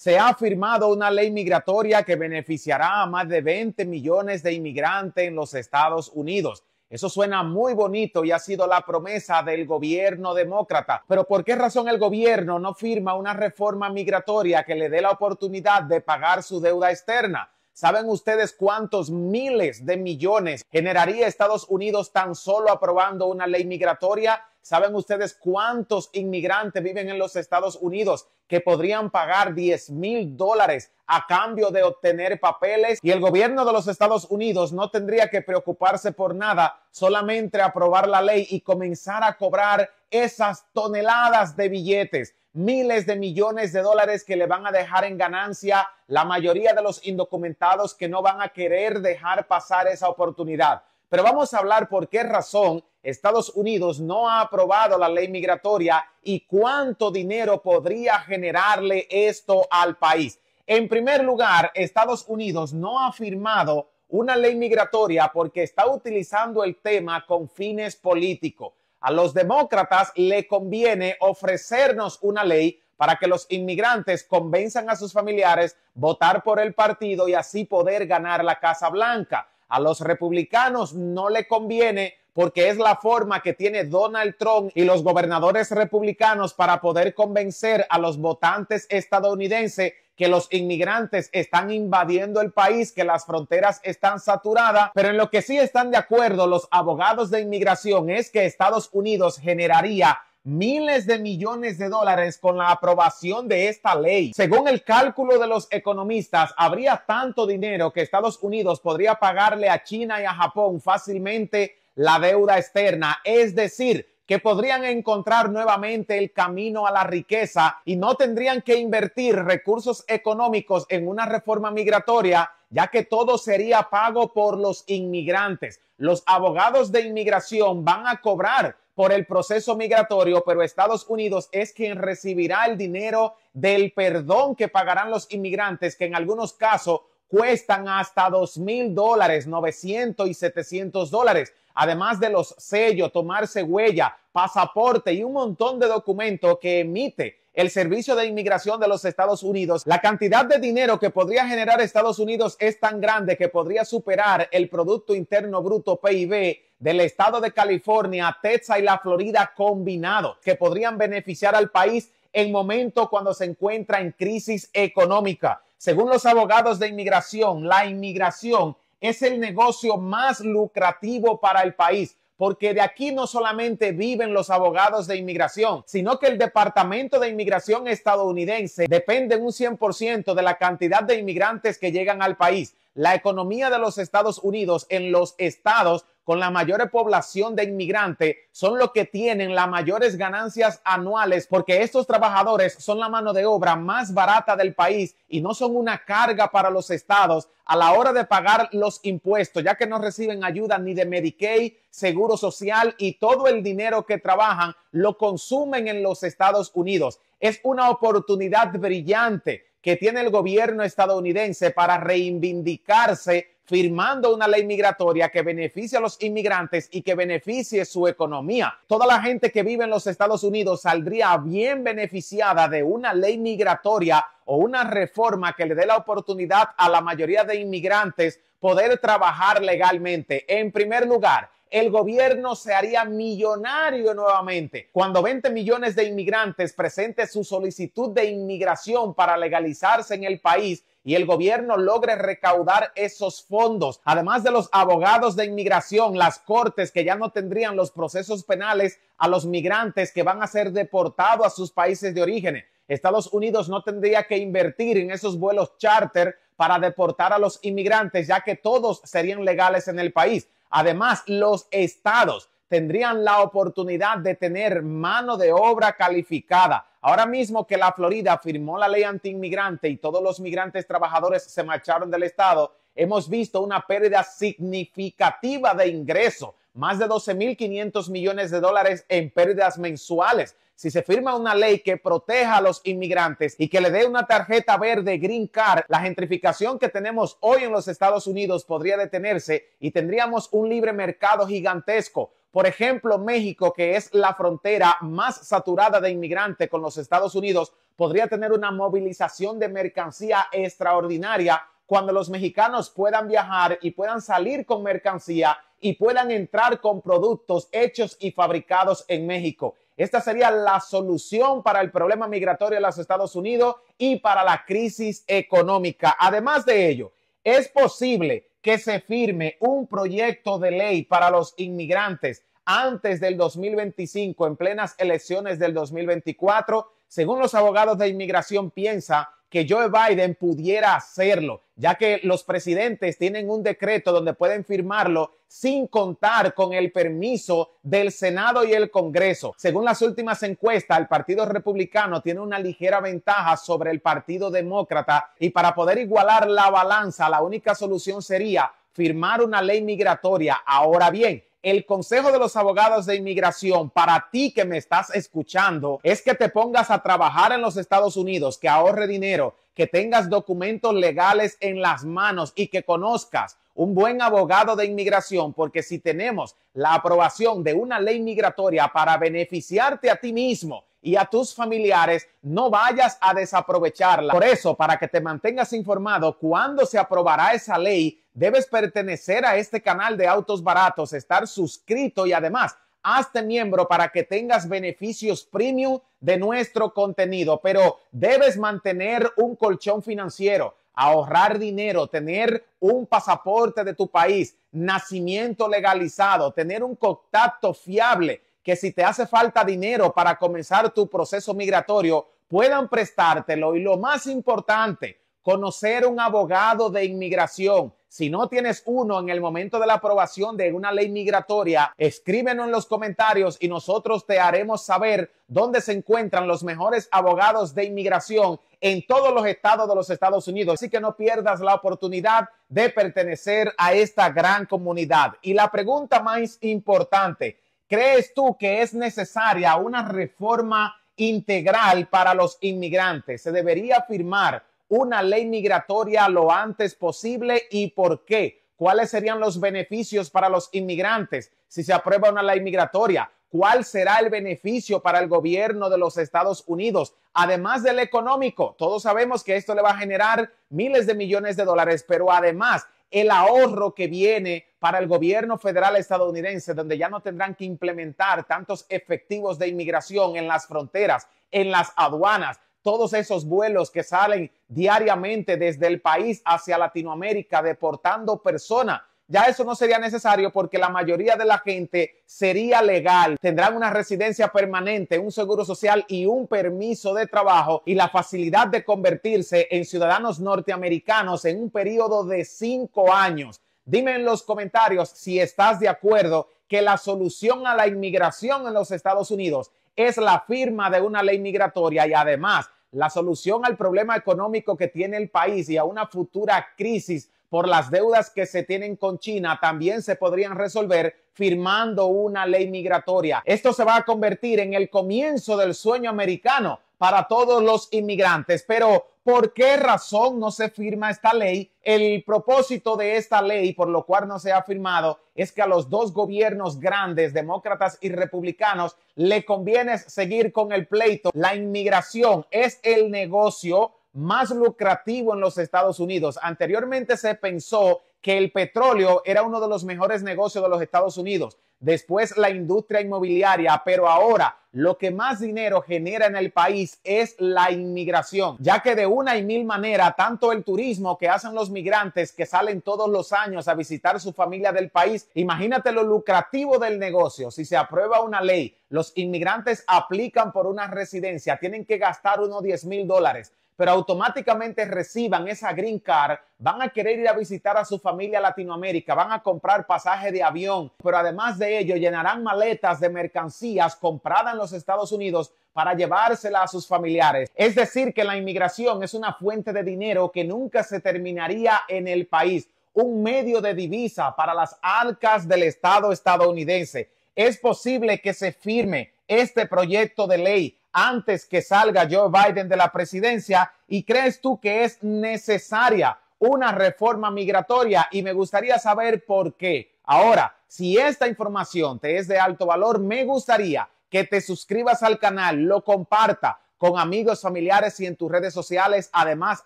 se ha firmado una ley migratoria que beneficiará a más de 20 millones de inmigrantes en los Estados Unidos. Eso suena muy bonito y ha sido la promesa del gobierno demócrata. Pero ¿por qué razón el gobierno no firma una reforma migratoria que le dé la oportunidad de pagar su deuda externa? ¿Saben ustedes cuántos miles de millones generaría Estados Unidos tan solo aprobando una ley migratoria? ¿Saben ustedes cuántos inmigrantes viven en los Estados Unidos que podrían pagar 10 mil dólares a cambio de obtener papeles? Y el gobierno de los Estados Unidos no tendría que preocuparse por nada, solamente aprobar la ley y comenzar a cobrar esas toneladas de billetes miles de millones de dólares que le van a dejar en ganancia la mayoría de los indocumentados que no van a querer dejar pasar esa oportunidad. Pero vamos a hablar por qué razón Estados Unidos no ha aprobado la ley migratoria y cuánto dinero podría generarle esto al país. En primer lugar, Estados Unidos no ha firmado una ley migratoria porque está utilizando el tema con fines políticos. A los demócratas le conviene ofrecernos una ley para que los inmigrantes convenzan a sus familiares votar por el partido y así poder ganar la Casa Blanca. A los republicanos no le conviene porque es la forma que tiene Donald Trump y los gobernadores republicanos para poder convencer a los votantes estadounidenses que los inmigrantes están invadiendo el país, que las fronteras están saturadas, pero en lo que sí están de acuerdo los abogados de inmigración es que Estados Unidos generaría miles de millones de dólares con la aprobación de esta ley. Según el cálculo de los economistas, habría tanto dinero que Estados Unidos podría pagarle a China y a Japón fácilmente la deuda externa, es decir, que podrían encontrar nuevamente el camino a la riqueza y no tendrían que invertir recursos económicos en una reforma migratoria, ya que todo sería pago por los inmigrantes. Los abogados de inmigración van a cobrar por el proceso migratorio, pero Estados Unidos es quien recibirá el dinero del perdón que pagarán los inmigrantes, que en algunos casos cuestan hasta dos mil dólares, 900 y 700 dólares, además de los sellos, tomarse huella, pasaporte y un montón de documentos que emite el Servicio de Inmigración de los Estados Unidos. La cantidad de dinero que podría generar Estados Unidos es tan grande que podría superar el Producto Interno Bruto PIB del estado de California, Texas y la Florida combinado, que podrían beneficiar al país en momento cuando se encuentra en crisis económica. Según los abogados de inmigración, la inmigración es el negocio más lucrativo para el país porque de aquí no solamente viven los abogados de inmigración, sino que el Departamento de Inmigración estadounidense depende un 100% de la cantidad de inmigrantes que llegan al país la economía de los Estados Unidos en los estados con la mayor población de inmigrantes son los que tienen las mayores ganancias anuales porque estos trabajadores son la mano de obra más barata del país y no son una carga para los estados a la hora de pagar los impuestos, ya que no reciben ayuda ni de Medicaid, Seguro Social y todo el dinero que trabajan lo consumen en los Estados Unidos. Es una oportunidad brillante que tiene el gobierno estadounidense para reivindicarse firmando una ley migratoria que beneficie a los inmigrantes y que beneficie su economía. Toda la gente que vive en los Estados Unidos saldría bien beneficiada de una ley migratoria o una reforma que le dé la oportunidad a la mayoría de inmigrantes poder trabajar legalmente. En primer lugar, el gobierno se haría millonario nuevamente. Cuando 20 millones de inmigrantes presenten su solicitud de inmigración para legalizarse en el país, y el gobierno logre recaudar esos fondos. Además de los abogados de inmigración, las cortes que ya no tendrían los procesos penales a los migrantes que van a ser deportados a sus países de origen. Estados Unidos no tendría que invertir en esos vuelos charter para deportar a los inmigrantes, ya que todos serían legales en el país. Además, los estados tendrían la oportunidad de tener mano de obra calificada. Ahora mismo que la Florida firmó la ley antiinmigrante y todos los migrantes trabajadores se marcharon del estado, hemos visto una pérdida significativa de ingresos más de 12.500 millones de dólares en pérdidas mensuales. Si se firma una ley que proteja a los inmigrantes y que le dé una tarjeta verde Green Card, la gentrificación que tenemos hoy en los Estados Unidos podría detenerse y tendríamos un libre mercado gigantesco. Por ejemplo, México, que es la frontera más saturada de inmigrantes con los Estados Unidos, podría tener una movilización de mercancía extraordinaria cuando los mexicanos puedan viajar y puedan salir con mercancía y puedan entrar con productos hechos y fabricados en México. Esta sería la solución para el problema migratorio de los Estados Unidos y para la crisis económica. Además de ello, es posible que se firme un proyecto de ley para los inmigrantes antes del 2025, en plenas elecciones del 2024. Según los abogados de inmigración, piensa que Joe Biden pudiera hacerlo, ya que los presidentes tienen un decreto donde pueden firmarlo sin contar con el permiso del Senado y el Congreso. Según las últimas encuestas, el Partido Republicano tiene una ligera ventaja sobre el Partido Demócrata y para poder igualar la balanza, la única solución sería firmar una ley migratoria. Ahora bien, el consejo de los abogados de inmigración para ti que me estás escuchando es que te pongas a trabajar en los Estados Unidos, que ahorre dinero, que tengas documentos legales en las manos y que conozcas un buen abogado de inmigración, porque si tenemos la aprobación de una ley migratoria para beneficiarte a ti mismo, y a tus familiares, no vayas a desaprovecharla. Por eso, para que te mantengas informado cuando se aprobará esa ley, debes pertenecer a este canal de autos baratos, estar suscrito y además hazte miembro para que tengas beneficios premium de nuestro contenido, pero debes mantener un colchón financiero, ahorrar dinero, tener un pasaporte de tu país, nacimiento legalizado, tener un contacto fiable que si te hace falta dinero para comenzar tu proceso migratorio, puedan prestártelo. Y lo más importante, conocer un abogado de inmigración. Si no tienes uno en el momento de la aprobación de una ley migratoria, escríbenos en los comentarios y nosotros te haremos saber dónde se encuentran los mejores abogados de inmigración en todos los estados de los Estados Unidos. Así que no pierdas la oportunidad de pertenecer a esta gran comunidad. Y la pregunta más importante, ¿Crees tú que es necesaria una reforma integral para los inmigrantes? ¿Se debería firmar una ley migratoria lo antes posible y por qué? ¿Cuáles serían los beneficios para los inmigrantes si se aprueba una ley migratoria? ¿Cuál será el beneficio para el gobierno de los Estados Unidos? Además del económico, todos sabemos que esto le va a generar miles de millones de dólares, pero además el ahorro que viene para el gobierno federal estadounidense, donde ya no tendrán que implementar tantos efectivos de inmigración en las fronteras, en las aduanas, todos esos vuelos que salen diariamente desde el país hacia Latinoamérica deportando personas ya eso no sería necesario porque la mayoría de la gente sería legal, tendrán una residencia permanente, un seguro social y un permiso de trabajo y la facilidad de convertirse en ciudadanos norteamericanos en un periodo de cinco años. Dime en los comentarios si estás de acuerdo que la solución a la inmigración en los Estados Unidos es la firma de una ley migratoria y además la solución al problema económico que tiene el país y a una futura crisis por las deudas que se tienen con China también se podrían resolver firmando una ley migratoria. Esto se va a convertir en el comienzo del sueño americano para todos los inmigrantes, pero ¿por qué razón no se firma esta ley? El propósito de esta ley, por lo cual no se ha firmado, es que a los dos gobiernos grandes, demócratas y republicanos, le conviene seguir con el pleito. La inmigración es el negocio más lucrativo en los Estados Unidos. Anteriormente se pensó que el petróleo era uno de los mejores negocios de los Estados Unidos después la industria inmobiliaria, pero ahora lo que más dinero genera en el país es la inmigración, ya que de una y mil maneras, tanto el turismo que hacen los migrantes que salen todos los años a visitar su familia del país, imagínate lo lucrativo del negocio, si se aprueba una ley, los inmigrantes aplican por una residencia, tienen que gastar unos 10 mil dólares pero automáticamente reciban esa green card, van a querer ir a visitar a su familia a Latinoamérica, van a comprar pasaje de avión, pero además de ellos llenarán maletas de mercancías compradas en los Estados Unidos para llevársela a sus familiares. Es decir, que la inmigración es una fuente de dinero que nunca se terminaría en el país, un medio de divisa para las arcas del Estado estadounidense. Es posible que se firme este proyecto de ley antes que salga Joe Biden de la presidencia y crees tú que es necesaria una reforma migratoria y me gustaría saber por qué. Ahora, si esta información te es de alto valor, me gustaría que te suscribas al canal, lo comparta con amigos, familiares y en tus redes sociales. Además,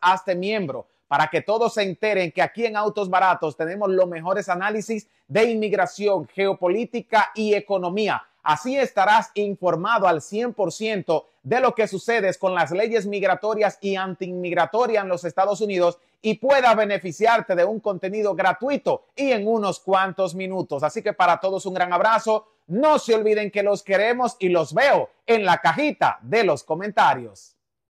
hazte miembro para que todos se enteren que aquí en Autos Baratos tenemos los mejores análisis de inmigración, geopolítica y economía. Así estarás informado al 100% de lo que sucede con las leyes migratorias y antiinmigratorias en los Estados Unidos y pueda beneficiarte de un contenido gratuito y en unos cuantos minutos. Así que para todos un gran abrazo. No se olviden que los queremos y los veo en la cajita de los comentarios.